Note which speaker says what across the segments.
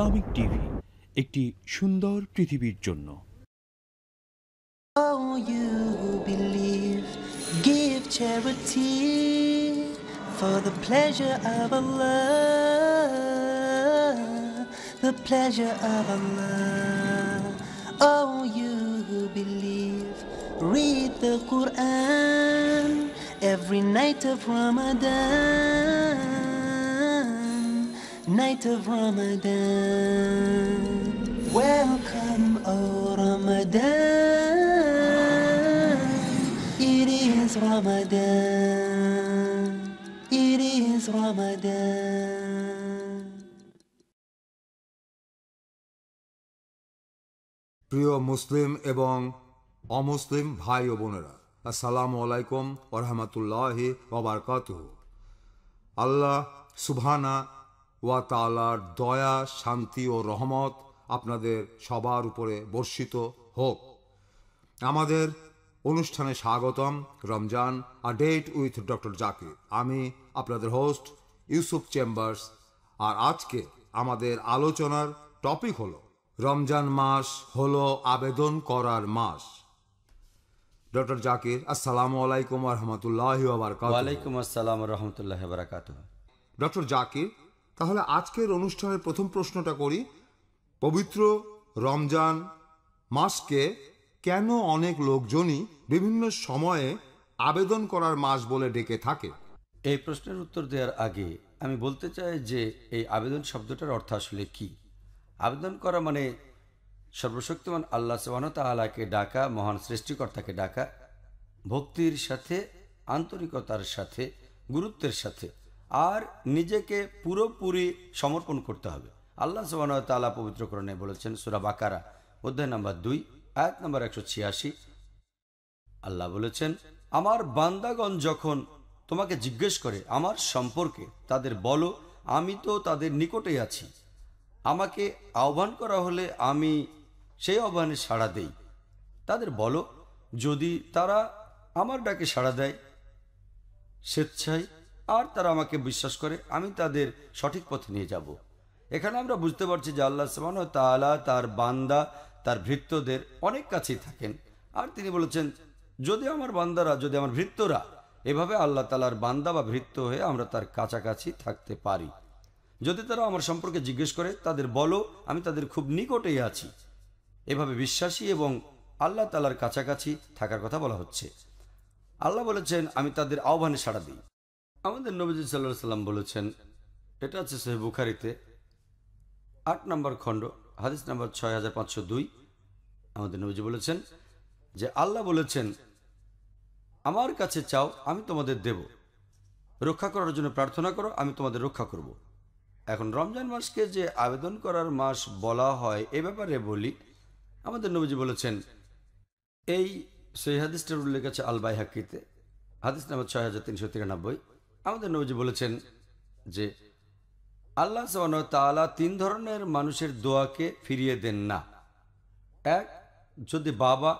Speaker 1: Islamic TV একটি সুন্দর পৃথিবীর জন্য Give charity for the pleasure of Allah, the pleasure of Allah. Oh, you believe, read the Quran every night of Ramadan. night of Ramadan. Welcome, O oh Ramadan. It is Ramadan. It is Ramadan. প্রিয় মুসলিম এবং অমুসলিম ভাই ও বোনেরা আসসালামু আলাইকুম ওরহামতুল্লাহ ওবরকাত আল্লাহ সুবহানা ওয়া তালার দয়া শান্তি ও রহমত আপনাদের সবার উপরে বর্ষিত হোক আমাদের অনুষ্ঠানে স্বাগতম Ramzan a date with doctor Zakir আমি আপনাদের হোস্ট ইউসুফ চেম্বার্স আর আজকে আমাদের আলোচনার টপিক হলো রমজান মাস হল আবেদন করার মাস ডক্টর জাকির আসসালাম আলাইকুম রহমতুল্লাহ ওয়ালাইকুম আসসালাম রহমতুল্লাহ বারাকাত ডক্টর জাকির তাহলে আজকের অনুষ্ঠানের প্রথম প্রশ্নটা করি পবিত্র রমজান মাসকে কেন অনেক
Speaker 2: লোকজনই বিভিন্ন সময়ে আবেদন করার মাস বলে ডেকে থাকে এই প্রশ্নের উত্তর দেওয়ার আগে আমি বলতে চাই যে এই আবেদন শব্দটার অর্থ আসলে কি আবেদন করা মানে সর্বশক্তিমান আল্লাহ সোহানতালাকে ডাকা মহান সৃষ্টিকর্তাকে ডাকা ভক্তির সাথে আন্তরিকতার সাথে গুরুত্বের সাথে আর নিজেকে পুরোপুরি সমর্পণ করতে হবে আল্লাহ সুবাহ তালা পবিত্রকরণে বলেছেন সুরা বাকারা অধ্যায় নম্বর দুই আয়াত নম্বর একশো ছিয়াশি আল্লাহ বলেছেন আমার বান্দাগণ যখন তোমাকে জিজ্ঞেস করে আমার সম্পর্কে তাদের বলো আমি তো তাদের নিকটেই আছি আমাকে আহ্বান করা হলে আমি সেই আহ্বানে সাড়া দেই তাদের বলো যদি তারা আমার ডাকে সাড়া দেয় স্বেচ্ছায় আর তারা আমাকে বিশ্বাস করে আমি তাদের সঠিক পথে নিয়ে যাব। এখানে আমরা বুঝতে পারছি যে আল্লাহ সামান তালা তার বান্দা তার ভৃত্যদের অনেক কাছেই থাকেন আর তিনি বলেছেন যদি আমার বান্দারা যদি আমার ভৃত্যরা এভাবে আল্লাহ তালার বান্দা বা ভৃত্য হয়ে আমরা তার কাছাকাছি থাকতে পারি যদি তারা আমার সম্পর্কে জিজ্ঞেস করে তাদের বলো আমি তাদের খুব নিকটেই আছি এভাবে বিশ্বাসী এবং আল্লাহ তালার কাছাকাছি থাকার কথা বলা হচ্ছে আল্লাহ বলেছেন আমি তাদের আহ্বানে সাড়া দিই আমাদের নবীজি সাল্লাহ সাল্লাম বলেছেন এটা আছে সহি বুখারিতে আট নম্বর খণ্ড হাদিস নম্বর ছয় হাজার পাঁচশো দুই আমাদের নবীজি বলেছেন যে আল্লাহ বলেছেন আমার কাছে চাও আমি তোমাদের দেব রক্ষা করার জন্য প্রার্থনা করো আমি তোমাদের রক্ষা করব। এখন রমজান মাসকে যে আবেদন করার মাস বলা হয় এ ব্যাপারে বলি আমাদের নবীজি বলেছেন এই সেই হাদিসটার উল্লেখ আছে আলবাই হাকিতে হাদিস নাম্বার ছয় হাজার তিনশো তিরানব্বই আমাদের নবীজি বলেছেন যে আল্লাহ তালা তিন ধরনের মানুষের দোয়াকে ফিরিয়ে দেন না এক যদি বাবা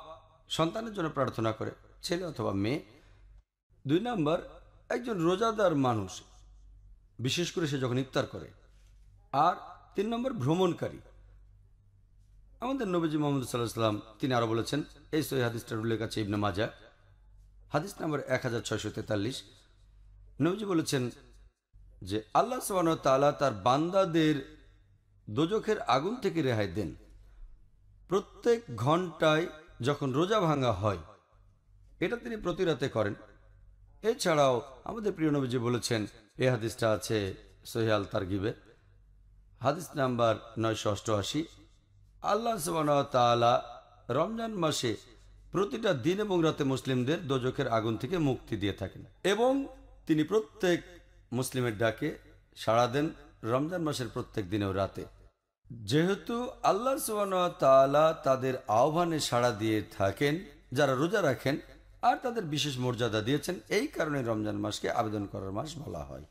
Speaker 2: সন্তানের জন্য প্রার্থনা করে ছেলে অথবা মেয়ে দুই নম্বর একজন রোজাদার মানুষ বিশেষ করে সে যখন ইফতার করে আর তিন নম্বর ভ্রমণকারী আমাদের নবীজি মোহাম্মদ সাল্লাহ সাল্লাম তিনি আরও বলেছেন এই সহি হাদিসটার উল্লেখ আছে ইবনে মাজা হাদিস নম্বর এক হাজার ছয়শো তেতাল্লিশ নবজি বলেছেন যে আল্লাহ সোহান তালা তার বান্দাদের দোজখের আগুন থেকে রেহাই দেন প্রত্যেক ঘন্টায় যখন রোজা ভাঙা হয় এটা তিনি প্রতি রাতে করেন এছাড়াও আমাদের প্রিয় নবীজি বলেছেন এ হাদিসটা আছে তার গিবে হাদিস নাম্বার নয়শো অষ্টআশি আল্লাহ সুবাহতালা রমজান মাসে প্রতিটা দিন এবং রাতে মুসলিমদের দোজখের আগুন থেকে মুক্তি দিয়ে থাকেন এবং তিনি প্রত্যেক মুসলিমের ডাকে সাড়া দেন রমজান মাসের প্রত্যেক দিনেও রাতে যেহেতু আল্লাহ তালা তাদের আহ্বানে সাড়া দিয়ে থাকেন যারা রোজা রাখেন আর তাদের বিশেষ মর্যাদা দিয়েছেন এই কারণে রমজান মাসকে আবেদন করার মাস বলা হয়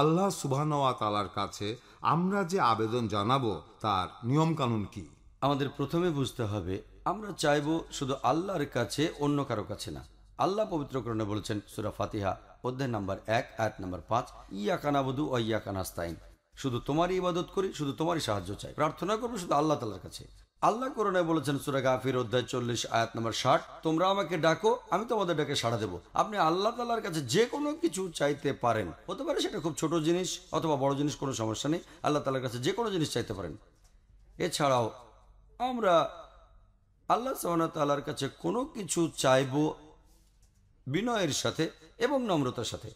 Speaker 2: আল্লাহ সুবাহর কাছে আমরা যে আবেদন জানাবো তার নিয়মকানুন কি আমাদের প্রথমে বুঝতে হবে আমরা চাইব শুধু আল্লাহর কাছে অন্য কারো কাছে না আল্লাহ পবিত্রকরণে বলেছেন সুরা ফাতিহা অধ্যায় নাম্বার এক আয়াত নাম্বার পাঁচ ইয়াকা নাবধু ও ইয়াকা নাস্তাইন শুধু তোমারই ইবাদত করি শুধু তোমারই সাহায্য চাই প্রার্থনা করবো শুধু আল্লাহ তালার কাছে আল্লাহ করোনায় বলেছেন সুরা গাফির অধ্যায় চল্লিশ আয়াত নম্বর ষাট তোমরা আমাকে ডাকো আমি তোমাদের ডাকে সাড়া দেবো আপনি আল্লাহ তালার কাছে যে কোনো কিছু চাইতে পারেন হতে পারে সেটা খুব ছোট জিনিস অথবা বড় জিনিস কোনো সমস্যা নেই আল্লাহ তালার কাছে যে কোনো জিনিস চাইতে পারেন এছাড়াও আমরা আল্লাহ সাহনা তালার কাছে কোনো কিছু চাইব বিনয়ের সাথে এবং নম্রতার সাথে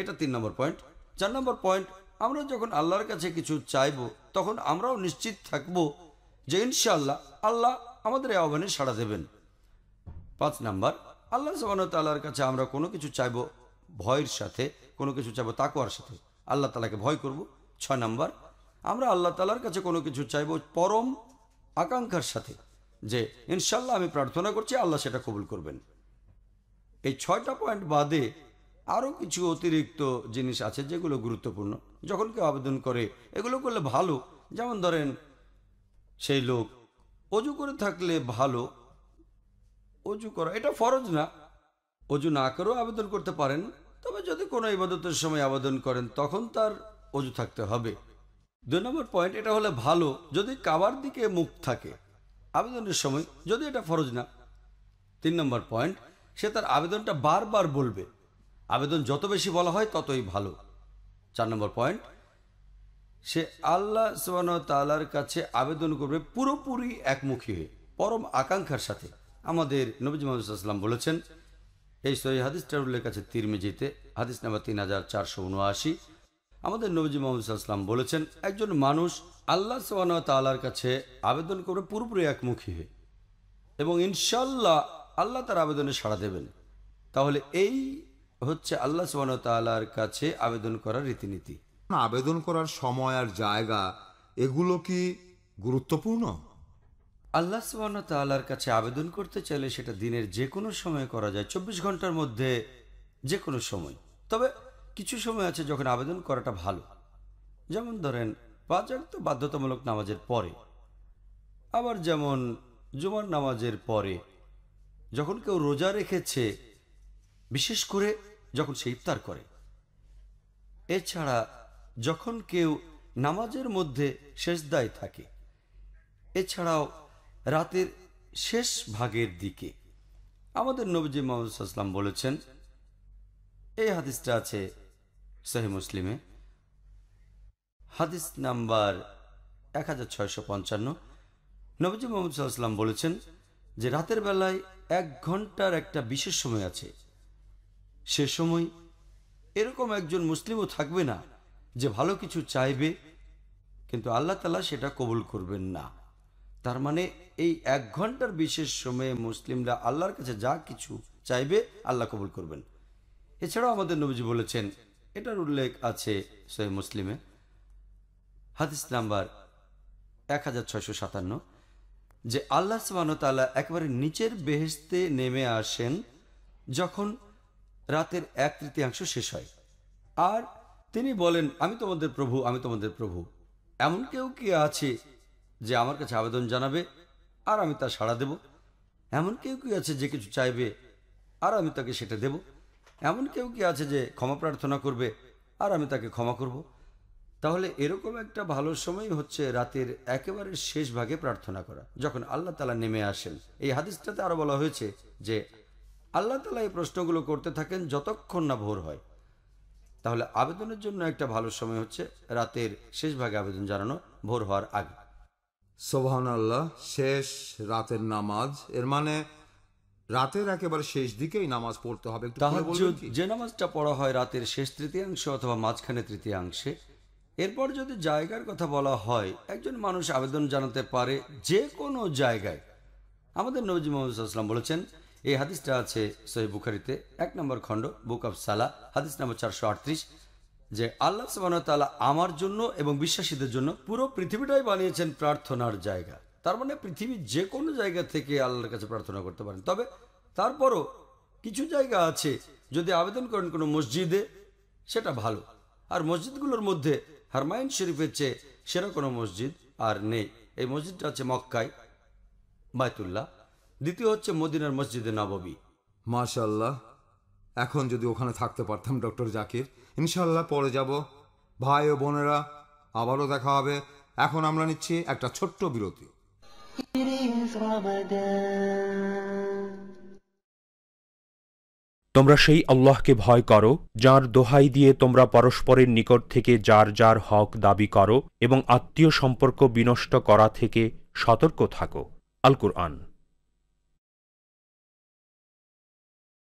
Speaker 2: এটা তিন নম্বর পয়েন্ট চার নম্বর পয়েন্ট আমরা যখন আল্লাহর কাছে কিছু চাইব তখন আমরাও নিশ্চিত থাকব যে ইনশাআল্লাহ আল্লাহ আমাদের এই আহ্বানে সাড়া দেবেন পাঁচ নাম্বার আল্লাহ সাবানতাল্লাহর কাছে আমরা কোনো কিছু চাইব ভয়ের সাথে কোনো কিছু চাইব তাকুয়ার সাথে আল্লাহ তালাকে ভয় করব ছয় নাম্বার আমরা আল্লাহ তালার কাছে কোনো কিছু চাইব পরম আকাঙ্ক্ষার সাথে যে ইনশাল্লাহ আমি প্রার্থনা করছি আল্লাহ সেটা কবুল করবেন এই ছয়টা পয়েন্ট বাদে আরও কিছু অতিরিক্ত জিনিস আছে যেগুলো গুরুত্বপূর্ণ যখন কেউ আবেদন করে এগুলো করলে ভালো যেমন ধরেন সেই লোক অজু করে থাকলে ভালো অজু করা এটা ফরজ না অজু না করেও আবেদন করতে পারেন তবে যদি কোনো ইবাদতের সময় আবেদন করেন তখন তার অজু থাকতে হবে দুই নম্বর পয়েন্ট এটা হলে ভালো যদি কাবার দিকে মুখ থাকে আবেদনের সময় যদি এটা ফরজ না তিন নম্বর পয়েন্ট সে তার আবেদনটা বারবার বলবে আবেদন যত বেশি বলা হয় ততই ভালো চার নম্বর পয়েন্ট সে আল্লাহ সুবান তালার কাছে আবেদন করবে পুরোপুরি একমুখী হয়ে পরম আকাঙ্ক্ষার সাথে আমাদের নবীজ মোহাম্মদাম বলেছেন এই সহি হাদিসটার কাছে আছে তিরমিজিতে হাদিস নাম্বার তিন হাজার চারশো উনআশি আমাদের নবজি মোহাম্মদাম বলেছেন একজন মানুষ আল্লাহ সোহান তালার কাছে আবেদন করবে পুরোপুরি একমুখী হয়ে এবং ইনশাল্লাহ আল্লাহ তার আবেদনে সাড়া দেবেন তাহলে এই হচ্ছে আল্লাহ সুবাহতালার কাছে আবেদন করার রীতিনীতি আবেদন করার সময় আর জায়গা এগুলো কি গুরুত্বপূর্ণ আল্লাহ সুবাহতালার কাছে আবেদন করতে চাইলে সেটা দিনের যে কোনো সময় করা যায় চব্বিশ ঘন্টার মধ্যে যে কোনো সময় তবে কিছু সময় আছে যখন আবেদন করাটা ভালো যেমন ধরেন বাজার তো বাধ্যতামূলক নামাজের পরে আবার যেমন জুমার নামাজের পরে যখন কেউ রোজা রেখেছে বিশেষ করে যখন সে ইফতার করে এছাড়া যখন কেউ নামাজের মধ্যে শেষদায় থাকে এছাড়াও রাতের শেষ ভাগের দিকে আমাদের নবীজি মোহাম্মদ আসলাম বলেছেন এই হাদিসটা আছে সহি মুসলিমে হাদিস নাম্বার এক হাজার ছয়শো পঞ্চান্ন নবীজি মোহাম্মদ বলেছেন যে রাতের বেলায় এক ঘন্টার একটা বিশেষ সময় আছে সে সময় এরকম একজন মুসলিমও থাকবে না যে ভালো কিছু চাইবে কিন্তু আল্লাহ তালা সেটা কবুল করবেন না তার মানে এই এক ঘন্টার বিশেষ সময়ে মুসলিমরা আল্লাহর কাছে যা কিছু চাইবে আল্লাহ কবুল করবেন এছাড়াও আমাদের নবীজি বলেছেন এটার উল্লেখ আছে সহি মুসলিমে হাদিস নাম্বার এক হাজার ছয়শো সাতান্ন যে আল্লাহ সুবাহতাল্লাহ একেবারে নিচের বেহেস্তে নেমে আসেন যখন রাতের এক তৃতীয়াংশ শেষ হয় আর তিনি বলেন আমি তোমাদের প্রভু আমি তোমাদের প্রভু এমন কেউ কি আছে যে আমার কাছে আবেদন জানাবে আর আমি তা সাড়া দেব এমন কেউ কি আছে যে কিছু চাইবে আর আমি তাকে সেটা দেব এমন কেউ কি আছে যে ক্ষমা প্রার্থনা করবে আর আমি তাকে ক্ষমা করবো তাহলে এরকম একটা ভালো সময় হচ্ছে রাতের একেবারে শেষ ভাগে প্রার্থনা করা যখন আল্লাহ তালা নেমে আসেন এই হাদিসটাতে আরও বলা হয়েছে যে আল্লাহ তালা এই প্রশ্নগুলো করতে থাকেন যতক্ষণ না ভোর হয় তাহলে আবেদনের জন্য একটা ভালো সময় হচ্ছে রাতের শেষ ভাগে আবেদন জানানো ভোর হওয়ার আগে সোভান আল্লাহ শেষ রাতের নামাজ এর মানে রাতের একেবারে শেষ দিকেই নামাজ পড়তে হবে যে নামাজটা পড়া হয় রাতের শেষ তৃতীয়াংশে অথবা মাঝখানে তৃতীয়াংশে এরপর যদি জায়গার কথা বলা হয় একজন মানুষ আবেদন জানাতে পারে যে কোনো জায়গায় আমাদের নবজি মোহাম্মদ আসলাম বলেছেন এই হাদিসটা আছে সহি বুখারিতে এক নম্বর খণ্ড বুক অফ সালা হাদিস নম্বর চারশো আটত্রিশ যে আল্লাহ সাবানতালা আমার জন্য এবং বিশ্বাসীদের জন্য পুরো পৃথিবীটাই বানিয়েছেন প্রার্থনার জায়গা তার মানে পৃথিবীর যে কোনো জায়গা থেকে আল্লাহর কাছে প্রার্থনা করতে পারেন তবে তারপরও কিছু জায়গা আছে যদি আবেদন করেন কোনো মসজিদে সেটা ভালো আর মসজিদগুলোর মধ্যে হারমাইন শরীফের চেয়ে সেরা কোনো মসজিদ আর নেই এই মসজিদটা হচ্ছে মক্কায় বায়তুল্লাহ দ্বিতীয় হচ্ছে মদিনার মসজিদে নববী মাশাল্লাহ এখন যদি ওখানে থাকতে পারতাম ডক্টর
Speaker 1: জাকির ইনশাল্লাহ পরে যাব ভাই ও বোনেরা আবারও দেখা হবে এখন আমরা নিচ্ছি একটা ছোট্ট বিরতি তোমরা সেই আল্লাহকে ভয় করো যার দোহাই দিয়ে তোমরা পরস্পরের নিকট থেকে যার যার হক দাবি করো এবং আত্মীয় সম্পর্ক বিনষ্ট করা থেকে সতর্ক থাকো আল কুরআন